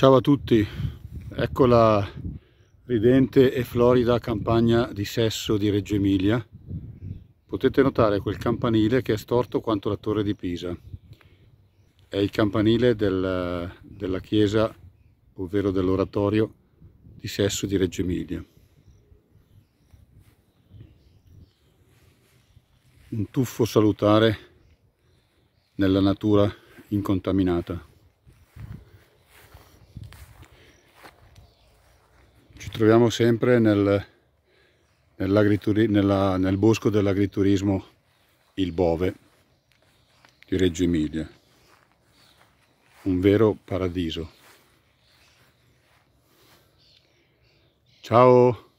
Ciao a tutti, ecco la ridente e florida campagna di Sesso di Reggio Emilia. Potete notare quel campanile che è storto quanto la torre di Pisa. È il campanile del, della chiesa, ovvero dell'oratorio di Sesso di Reggio Emilia. Un tuffo salutare nella natura incontaminata. ci troviamo sempre nel, nella, nel bosco dell'agriturismo Il Bove di Reggio Emilia, un vero paradiso. Ciao!